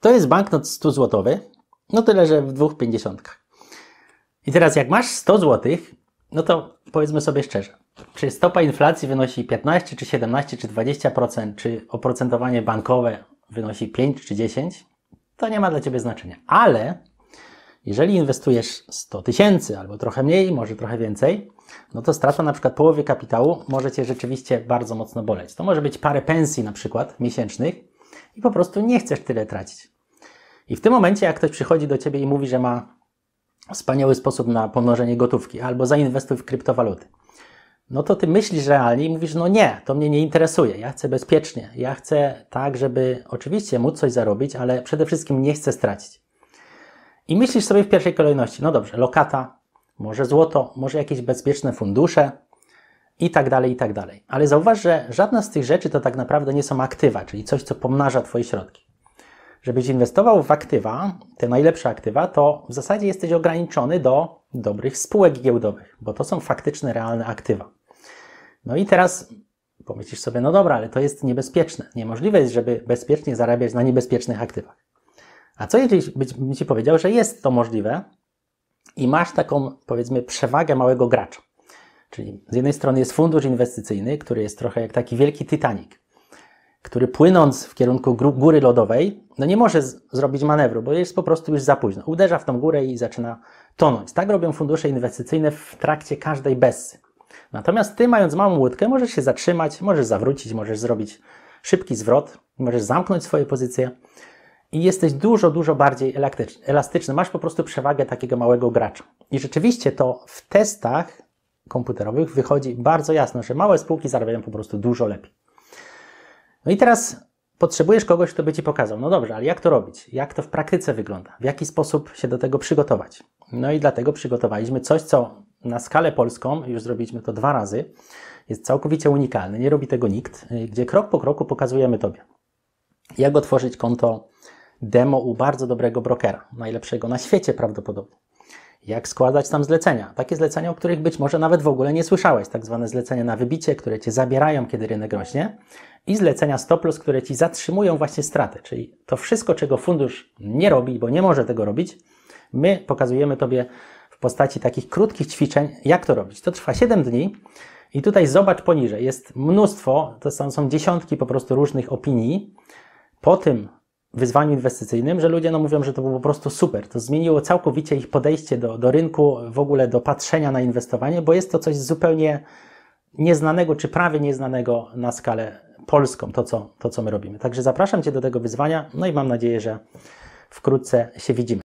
To jest banknot 100 złotowy, no tyle, że w dwóch pięćdziesiątkach. I teraz jak masz 100 złotych, no to powiedzmy sobie szczerze, czy stopa inflacji wynosi 15, czy 17, czy 20%, czy oprocentowanie bankowe wynosi 5 czy 10, to nie ma dla Ciebie znaczenia. Ale jeżeli inwestujesz 100 tysięcy albo trochę mniej, może trochę więcej, no to strata na przykład połowy kapitału może Cię rzeczywiście bardzo mocno boleć. To może być parę pensji na przykład miesięcznych, i po prostu nie chcesz tyle tracić. I w tym momencie, jak ktoś przychodzi do ciebie i mówi, że ma wspaniały sposób na pomnożenie gotówki albo zainwestuj w kryptowaluty, no to ty myślisz realnie i mówisz, no nie, to mnie nie interesuje, ja chcę bezpiecznie, ja chcę tak, żeby oczywiście móc coś zarobić, ale przede wszystkim nie chcę stracić. I myślisz sobie w pierwszej kolejności, no dobrze, lokata, może złoto, może jakieś bezpieczne fundusze, i tak dalej, i tak dalej. Ale zauważ, że żadna z tych rzeczy to tak naprawdę nie są aktywa, czyli coś, co pomnaża Twoje środki. Żebyś inwestował w aktywa, te najlepsze aktywa, to w zasadzie jesteś ograniczony do dobrych spółek giełdowych, bo to są faktyczne, realne aktywa. No i teraz pomyślisz sobie, no dobra, ale to jest niebezpieczne. Niemożliwe jest, żeby bezpiecznie zarabiać na niebezpiecznych aktywach. A co jeżeli bym Ci powiedział, że jest to możliwe i masz taką, powiedzmy, przewagę małego gracza? Czyli z jednej strony jest fundusz inwestycyjny, który jest trochę jak taki wielki Titanic, który płynąc w kierunku góry lodowej, no nie może zrobić manewru, bo jest po prostu już za późno. Uderza w tą górę i zaczyna tonąć. Tak robią fundusze inwestycyjne w trakcie każdej bessy. Natomiast ty, mając małą łódkę, możesz się zatrzymać, możesz zawrócić, możesz zrobić szybki zwrot, możesz zamknąć swoje pozycje i jesteś dużo, dużo bardziej elastyczny. Masz po prostu przewagę takiego małego gracza. I rzeczywiście to w testach komputerowych wychodzi bardzo jasno, że małe spółki zarabiają po prostu dużo lepiej. No i teraz potrzebujesz kogoś, kto by ci pokazał. No dobrze, ale jak to robić? Jak to w praktyce wygląda? W jaki sposób się do tego przygotować? No i dlatego przygotowaliśmy coś, co na skalę polską, już zrobiliśmy to dwa razy, jest całkowicie unikalne, nie robi tego nikt, gdzie krok po kroku pokazujemy Tobie, jak otworzyć konto demo u bardzo dobrego brokera, najlepszego na świecie prawdopodobnie jak składać tam zlecenia. Takie zlecenia, o których być może nawet w ogóle nie słyszałeś, tak zwane zlecenia na wybicie, które cię zabierają, kiedy rynek rośnie, i zlecenia stop loss, które ci zatrzymują właśnie straty, czyli to wszystko, czego fundusz nie robi, bo nie może tego robić, my pokazujemy tobie w postaci takich krótkich ćwiczeń, jak to robić. To trwa 7 dni. I tutaj zobacz poniżej, jest mnóstwo, to są, są dziesiątki po prostu różnych opinii po tym, wyzwaniu inwestycyjnym, że ludzie no, mówią, że to było po prostu super. To zmieniło całkowicie ich podejście do, do rynku, w ogóle do patrzenia na inwestowanie, bo jest to coś zupełnie nieznanego czy prawie nieznanego na skalę polską, to co, to co my robimy. Także zapraszam Cię do tego wyzwania, no i mam nadzieję, że wkrótce się widzimy.